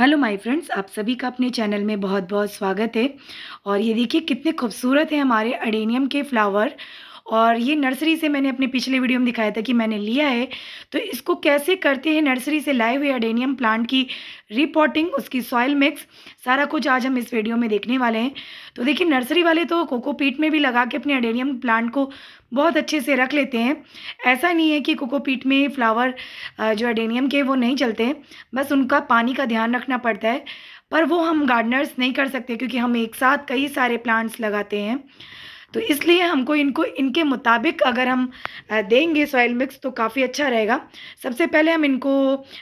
hello my friends आप सभी का अपने चैनल में बहुत बहुत स्वागत है और ये देखिए कितने खूबसूरत है हमारे अडेनियम के फ्लावर और ये नर्सरी से मैंने अपने पिछले वीडियो में दिखाया था कि मैंने लिया है तो इसको कैसे करते हैं नर्सरी से लाए हुए अडेनियम प्लांट की रिपोर्टिंग उसकी सॉयल मिक्स सारा कुछ आज हम इस वीडियो में देखने वाले हैं तो देखिए नर्सरी वाले तो कोकोपीट में भी लगा के अपने अडेनियम प्लांट को बहुत अच्छे से रख लेते हैं ऐसा नहीं है कि कोकोपीट में फ्लावर जो अडेनियम के वो नहीं चलते बस उनका पानी का ध्यान रखना पड़ता है पर वो हम गार्डनर्स नहीं कर सकते क्योंकि हम एक साथ कई सारे प्लांट्स लगाते हैं तो इसलिए हमको इनको इनके मुताबिक अगर हम देंगे सॉइल मिक्स तो काफ़ी अच्छा रहेगा सबसे पहले हम इनको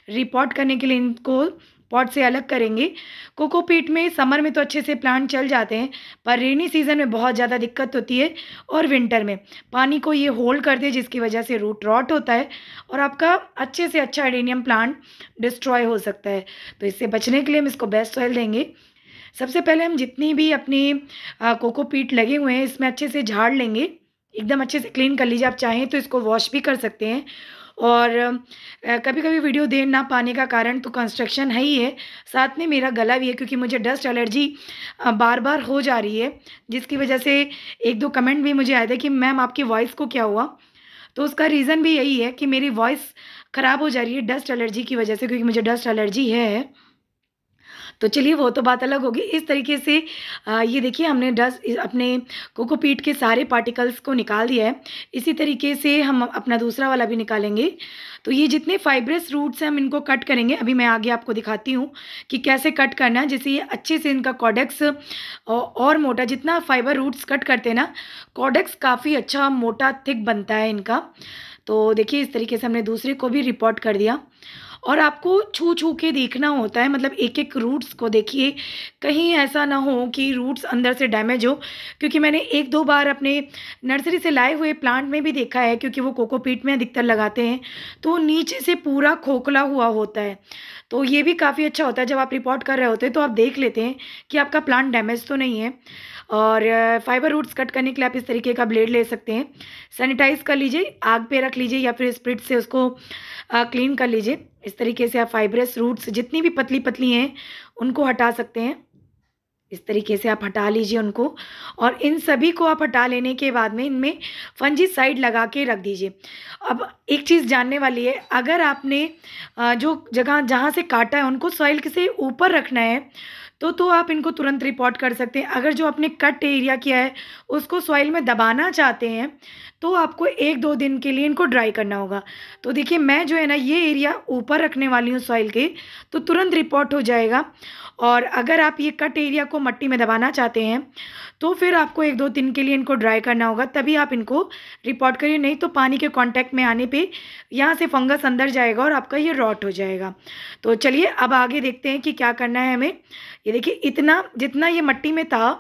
रिपोर्ट करने के लिए इनको पॉट से अलग करेंगे कोकोपीट में समर में तो अच्छे से प्लांट चल जाते हैं पर रेनी सीजन में बहुत ज़्यादा दिक्कत होती है और विंटर में पानी को ये होल्ड करते हैं जिसकी वजह से रूट रॉट होता है और आपका अच्छे से अच्छा एडेनियम प्लांट डिस्ट्रॉय हो सकता है तो इससे बचने के लिए हम इसको बेस्ट सॉइल देंगे सबसे पहले हम जितनी भी अपने कोकोपीट लगे हुए हैं इसमें अच्छे से झाड़ लेंगे एकदम अच्छे से क्लीन कर लीजिए आप चाहें तो इसको वॉश भी कर सकते हैं और कभी कभी वीडियो दे ना पाने का कारण तो कंस्ट्रक्शन है ही है साथ में मेरा गला भी है क्योंकि मुझे डस्ट एलर्जी बार बार हो जा रही है जिसकी वजह से एक दो कमेंट भी मुझे आए थे कि मैम आपकी वॉइस को क्या हुआ तो उसका रीज़न भी यही है कि मेरी वॉइस ख़राब हो जा रही है डस्ट एलर्जी की वजह से क्योंकि मुझे डस्ट एलर्जी है तो चलिए वो तो बात अलग होगी इस तरीके से आ, ये देखिए हमने डस्ट अपने कोकोपीट के सारे पार्टिकल्स को निकाल दिया है इसी तरीके से हम अपना दूसरा वाला भी निकालेंगे तो ये जितने फाइब्रस रूट्स हैं हम इनको कट करेंगे अभी मैं आगे आपको दिखाती हूँ कि कैसे कट करना है जैसे ये अच्छे से इनका कॉडेक्स और मोटा जितना फाइबर रूट्स कट करते हैं ना कॉडेक्स काफ़ी अच्छा मोटा थिक बनता है इनका तो देखिए इस तरीके से हमने दूसरे को भी रिपोर्ट कर दिया और आपको छू छू के देखना होता है मतलब एक एक रूट्स को देखिए कहीं ऐसा ना हो कि रूट्स अंदर से डैमेज हो क्योंकि मैंने एक दो बार अपने नर्सरी से लाए हुए प्लांट में भी देखा है क्योंकि वो कोकोपीट में अधिकतर लगाते हैं तो नीचे से पूरा खोखला हुआ होता है तो ये भी काफ़ी अच्छा होता है जब आप रिपोर्ट कर रहे होते हैं तो आप देख लेते हैं कि आपका प्लांट डैमेज तो नहीं है और फाइबर रूट्स कट करने के लिए आप इस तरीके का ब्लेड ले सकते हैं सैनिटाइज़ कर लीजिए आग पे रख लीजिए या फिर स्प्रिट से उसको क्लीन कर लीजिए इस तरीके से आप फाइब्रस रूट्स जितनी भी पतली पतली हैं उनको हटा सकते हैं इस तरीके से आप हटा लीजिए उनको और इन सभी को आप हटा लेने के बाद में इनमें फंजी साइड लगा के रख दीजिए अब एक चीज़ जानने वाली है अगर आपने जो जगह जहाँ से काटा है उनको सॉइल से ऊपर रखना है तो तो आप इनको तुरंत रिपोर्ट कर सकते हैं अगर जो आपने कट एरिया किया है उसको सॉइल में दबाना चाहते हैं तो आपको एक दो दिन के लिए इनको ड्राई करना होगा तो देखिए मैं जो है ना ये एरिया ऊपर रखने वाली हूँ सॉइल के तो तुरंत रिपोर्ट हो जाएगा और अगर आप ये कट एरिया को मट्टी में दबाना चाहते हैं तो फिर आपको एक दो दिन के लिए इनको ड्राई करना होगा तभी आप इनको रिपोर्ट करिए नहीं तो पानी के कांटेक्ट में आने पे यहाँ से फंगस अंदर जाएगा और आपका ये रॉट हो जाएगा तो चलिए अब आगे देखते हैं कि क्या करना है हमें ये देखिए इतना जितना ये मट्टी में था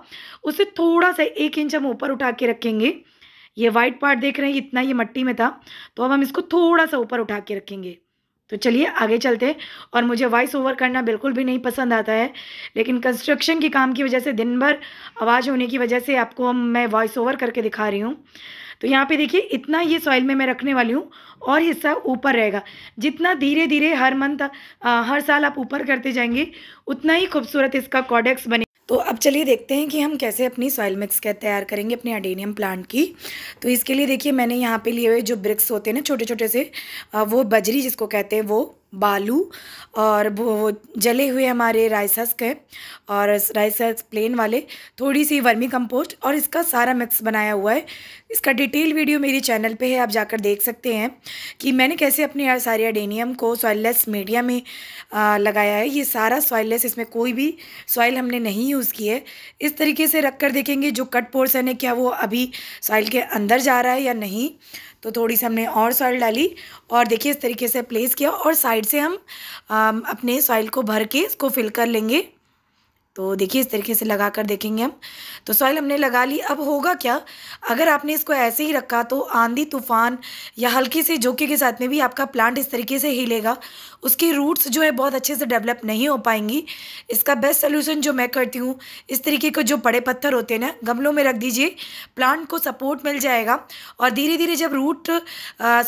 उसे थोड़ा सा एक इंच हम ऊपर उठा के रखेंगे ये वाइट पार्ट देख रहे हैं इतना ये मट्टी में था तो अब हम इसको थोड़ा सा ऊपर उठा के रखेंगे तो चलिए आगे चलते हैं और मुझे वॉइस ओवर करना बिल्कुल भी नहीं पसंद आता है लेकिन कंस्ट्रक्शन के काम की वजह से दिन भर आवाज़ होने की वजह से आपको मैं वॉइस ओवर करके दिखा रही हूँ तो यहाँ पे देखिए इतना ये सॉइल में मैं रखने वाली हूँ और हिस्सा ऊपर रहेगा जितना धीरे धीरे हर मंथ हर साल आप ऊपर करते जाएंगे उतना ही खूबसूरत इसका कॉडेक्स बने तो अब चलिए देखते हैं कि हम कैसे अपनी सॉइल मिक्स कैद तैयार करेंगे अपने अडेनियम प्लांट की तो इसके लिए देखिए मैंने यहाँ पे लिए हुए जो ब्रिक्स होते हैं ना छोटे छोटे से वो बजरी जिसको कहते हैं वो बालू और वो जले हुए हमारे राइस हस्क है और राइस हस्क प्लेन वाले थोड़ी सी वर्मी कंपोस्ट और इसका सारा मिक्स बनाया हुआ है इसका डिटेल वीडियो मेरे चैनल पे है आप जाकर देख सकते हैं कि मैंने कैसे अपने सारे अडेनियम को सॉइललेस मीडिया में आ, लगाया है ये सारा सॉइललेस इसमें कोई भी सॉइल हमने नहीं यूज़ की है इस तरीके से रख कर देखेंगे जो कट पोर्सन है क्या वो अभी सॉइल के अंदर जा रहा है या नहीं तो थोड़ी सी हमने और सॉइल डाली और देखिए इस तरीके से प्लेस किया और साइड से हम आ, अपने सॉइल को भर के इसको फिल कर लेंगे तो देखिए इस तरीके से लगा कर देखेंगे हम तो सॉइल हमने लगा ली अब होगा क्या अगर आपने इसको ऐसे ही रखा तो आंधी तूफान या हल्की से झोंके के साथ में भी आपका प्लांट इस तरीके से हिलेगा उसकी रूट्स जो है बहुत अच्छे से डेवलप नहीं हो पाएंगी इसका बेस्ट सोल्यूशन जो मैं करती हूँ इस तरीके के जो बड़े पत्थर होते हैं ना गमलों में रख दीजिए प्लांट को सपोर्ट मिल जाएगा और धीरे धीरे जब रूट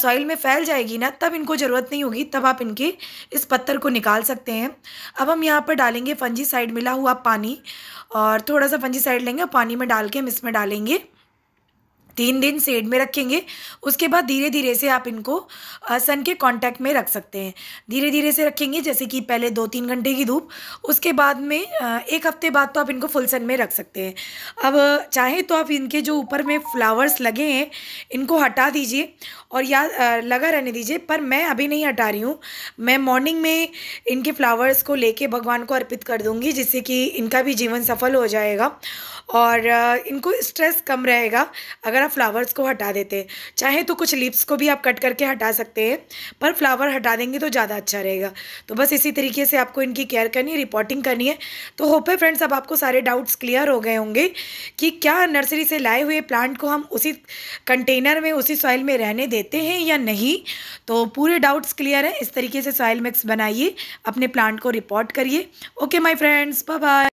सॉइल में फैल जाएगी ना तब इनको ज़रूरत नहीं होगी तब आप इनके इस पत्थर को निकाल सकते हैं अब हम यहाँ पर डालेंगे फंजी साइड मिला हुआ पानी और थोड़ा सा फंजी साइड लेंगे और पानी में डाल के हम इसमें डालेंगे तीन दिन सेड में रखेंगे उसके बाद धीरे धीरे से आप इनको सन के कांटेक्ट में रख सकते हैं धीरे धीरे से रखेंगे जैसे कि पहले दो तीन घंटे की धूप उसके बाद में एक हफ्ते बाद तो आप इनको फुल सन में रख सकते हैं अब चाहे तो आप इनके जो ऊपर में फ्लावर्स लगे हैं इनको हटा दीजिए और या लगा रहने दीजिए पर मैं अभी नहीं हटा रही हूँ मैं मॉर्निंग में इनके फ्लावर्स को लेके भगवान को अर्पित कर दूँगी जिससे कि इनका भी जीवन सफल हो जाएगा और इनको स्ट्रेस कम रहेगा अगर अगर आप फ्लावर्स को हटा देते हैं चाहे तो कुछ लिप्स को भी आप कट करके हटा सकते हैं पर फ्लावर हटा देंगे तो ज़्यादा अच्छा रहेगा तो बस इसी तरीके से आपको इनकी केयर करनी है रिपोर्टिंग करनी है तो होप है फ्रेंड्स अब आपको सारे डाउट्स क्लियर हो गए होंगे कि क्या नर्सरी से लाए हुए प्लांट को हम उसी कंटेनर में उसी सॉइल में रहने देते हैं या नहीं तो पूरे डाउट्स क्लियर हैं इस तरीके से सॉइल मिक्स बनाइए अपने प्लांट को रिपोर्ट करिए okay my friends bye bye